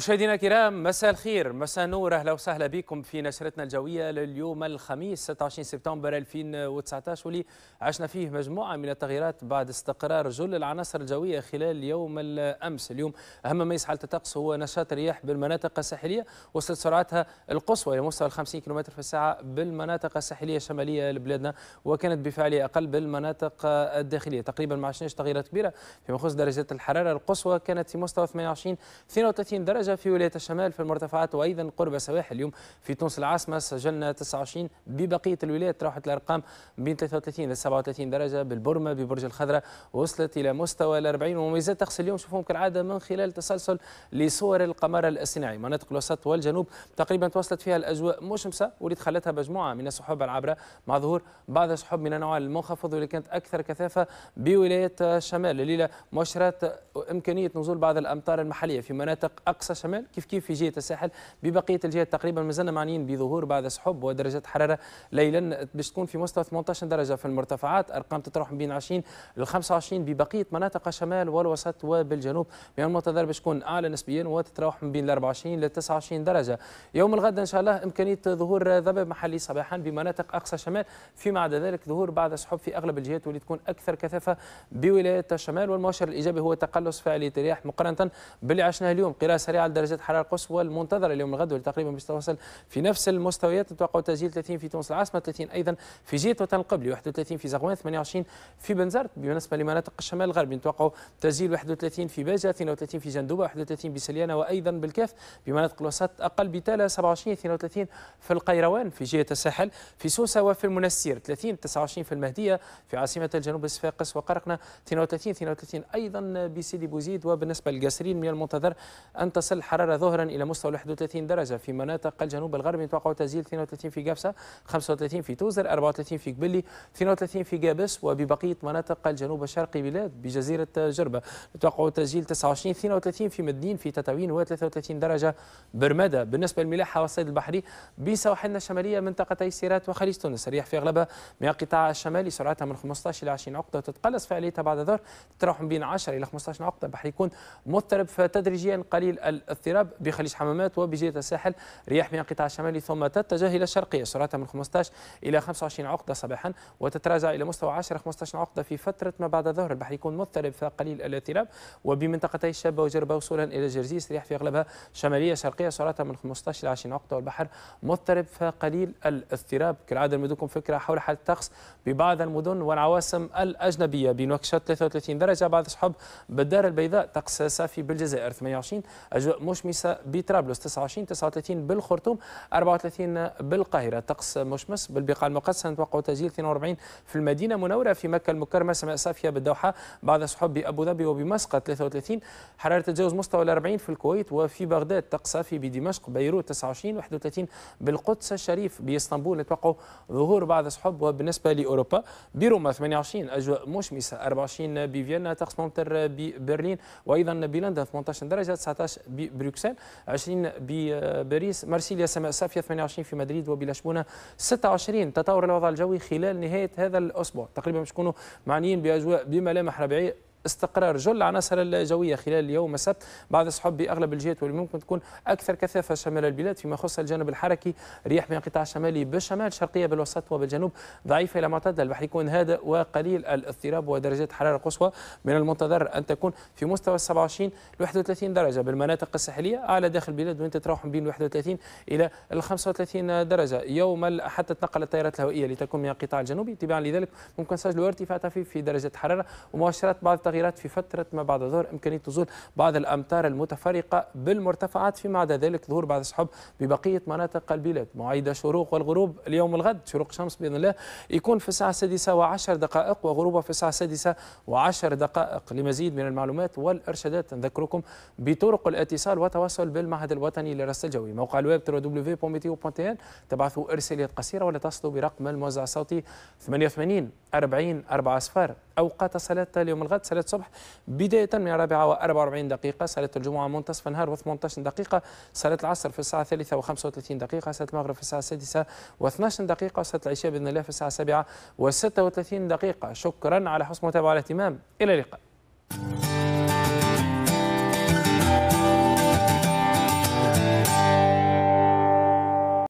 مشاهدينا الكرام مساء الخير مساء نور اهلا وسهلا بكم في نشرتنا الجويه لليوم الخميس 26 سبتمبر 2019 واللي عشنا فيه مجموعه من التغييرات بعد استقرار جل العناصر الجويه خلال يوم الامس اليوم اهم ما يسعى الطقس هو نشاط الرياح بالمناطق الساحليه وصلت سرعتها القصوى الى مستوى 50 كم في الساعه بالمناطق الساحليه الشماليه لبلادنا وكانت بفعلها اقل بالمناطق الداخليه تقريبا ما عشناش تغييرات كبيره فيما يخص درجات الحراره القصوى كانت في مستوى 28 32 درجه درجة في ولاية الشمال في المرتفعات وأيضا قرب السواحل اليوم في تونس العاصمة سجلنا 29 ببقية الولايات تراوحت الأرقام بين 33 إلى 37 درجة بالبرمة ببرج الخضرة وصلت إلى مستوى ال 40 ومميزات طقس اليوم شوفوهم كالعادة من خلال تسلسل لصور القمر الصناعي مناطق الوسط والجنوب تقريبا تواصلت فيها الأجواء مشمسة واللي دخلتها مجموعة من السحب العابرة مع ظهور بعض السحب من النوع المنخفض واللي كانت أكثر كثافة بولاية الشمال الليلة مؤشرات إمكانية نزول بعض الأمطار المحلية في مناطق أقصى الشمال شمال كيف كيف في جهة الساحل ببقية الجهات تقريبا مازلنا معنيين بظهور بعض السحب ودرجات حرارة ليلا باش تكون في مستوى 18 درجة في المرتفعات أرقام تتراوح بين 20 ل 25 ببقية مناطق الشمال والوسط وبالجنوب من المنتظر باش تكون أعلى نسبيا وتتراوح من بين 24 ل 29 درجة يوم الغد إن شاء الله إمكانية ظهور ضباب محلي صباحا بمناطق أقصى شمال فيما عدا ذلك ظهور بعض السحب في أغلب الجهات واللي تكون أكثر كثافة بولاية الشمال والمؤشر الإيجابي هو تقلص فعالية الرياح مقارنة باللي عشناه اليوم قراءة سريعة على درجات حراره القصوى المنتظره اليوم الغد تقريبا باش توصل في نفس المستويات نتوقع تسجيل 30 في تونس العاصمه 30 ايضا في جهه وطن القبلي 31 في زغوان 28 في بنزرت بالنسبه لمناطق الشمال الغربي نتوقع تسجيل 31 في باجه 32 في جندوبه 31 بسليانه وايضا بالكاف بمناطق الوسط اقل بتالا 27 32 في القيروان في جهه الساحل في سوسه وفي المنسير 30 29 في المهديه في عاصمه الجنوب صفاقس وقرقنه 32 32 ايضا بسيدي بوزيد وبالنسبه للقاسرين من المنتظر ان تصل تصل الحرارة ظهرا إلى مستوى 31 درجة في مناطق الجنوب الغربي يتوقع تسجيل 32 في قفصة 35 في توزر 34 في قبلي 32 في قابس وببقية مناطق الجنوب الشرقي بلاد بجزيرة جربة يتوقع تسجيل 29 32 في مدين في تتاوين و33 درجة برمدة بالنسبة للملاحة والصيد البحري بسواحلنا الشمالية منطقتي سيرات وخليج تونس الرياح في أغلبها من القطاع الشمالي سرعتها من 15 إلى 20 عقدة وتتقلص فعاليتها بعد الظهر تتراوح بين 10 إلى 15 عقدة بحيث يكون مضطرب فتدريجيا قليل الاضطراب بخليج حمامات وبجهة الساحل رياح من القطاع الشمالي ثم تتجه إلى الشرقية سرعتها من 15 إلى 25 عقدة صباحا وتتراجع إلى مستوى 10 15 عقدة في فترة ما بعد الظهر البحر يكون مضطرب فقليل الاضطراب وبمنطقتي الشابة وجربة وصولا إلى جرجيس رياح في أغلبها شمالية شرقية سرعتها من 15 إلى 20 عقدة والبحر مضطرب فقليل الاضطراب كالعادة نمدكم فكرة حول حالة الطقس ببعض المدن والعواصم الأجنبية بنواكشوط 33 درجة بعد سحب بالدار البيضاء طقس صافي بالجزائر 28 أجواء مشمسه بطرابلس 29 39 بالخرطوم 34 بالقاهرة طقس مشمس بالبقاع المقدسة نتوقع تسجيل 42 في المدينة المنورة في مكة المكرمة سماء صافية بالدوحة بعض سحب بأبو ظبي وبمسقط 33 حرارة تتجاوز مستوى 40 في الكويت وفي بغداد طقس صافي بدمشق بيروت 29 31 بالقدس الشريف باسطنبول نتوقع ظهور بعض سحب وبالنسبة لأوروبا بروما 28 أجواء مشمسة 24 بفيينا طقس ممطر ببرلين وأيضا بلندن 18 درجة 19 ب ببروكسل 20 بباريس مارسيليا سماء صافية 28 في مدريد وبلشبونة 26 تطور الوضع الجوي خلال نهاية هذا الأسبوع تقريبا باش نكونوا معنيين بأجواء بملامح ربيعية استقرار جل العناصر الجويه خلال اليوم السبت بعد سحب باغلب الجهات واللي ممكن تكون اكثر كثافه شمال البلاد فيما يخص الجانب الحركي رياح من القطاع الشمالي بالشمال الشرقيه بالوسط وبالجنوب ضعيفه الى معتدل البحر يكون هادئ وقليل الاضطراب ودرجات حراره قصوى من المنتظر ان تكون في مستوى 27 ل 31 درجه بالمناطق الساحليه اعلى داخل البلاد وانت تتراوح بين 31 الى 35 درجه يوم حتى تنقل التيارات الهوائيه لتكون من القطاع الجنوبي تباعا لذلك ممكن نسجلوا ارتفاع طفيف في درجه الحراره ومؤشرات بعض التغييرات في فترة ما بعد الظهر إمكانية نزول بعض الأمطار المتفرقة بالمرتفعات فيما عدا ذلك ظهور بعض السحب ببقية مناطق البلاد مواعيد الشروق والغروب اليوم الغد شروق الشمس بإذن الله يكون في الساعة السادسة وعشر دقائق وغروبها في الساعة السادسة وعشر دقائق لمزيد من المعلومات والإرشادات نذكركم بطرق الاتصال والتواصل بالمعهد الوطني للرصد الجوي موقع الويب www.meteo.in تبعثوا ارساليات قصيرة ولا تصلوا برقم الموزع الصوتي 88 40 4 أو اوقات صلاة اليوم الغد صلاة الصبح بداية من الرابعة و44 دقيقة صلاة الجمعة منتصف النهار و18 دقيقة صلاة العصر في الساعة الثالثة و35 دقيقة صلاة المغرب في الساعة السادسة و12 دقيقة صلاة العشاء بإذن الله في الساعة السابعة و36 دقيقة شكرا على حسن المتابعة والاهتمام إلى اللقاء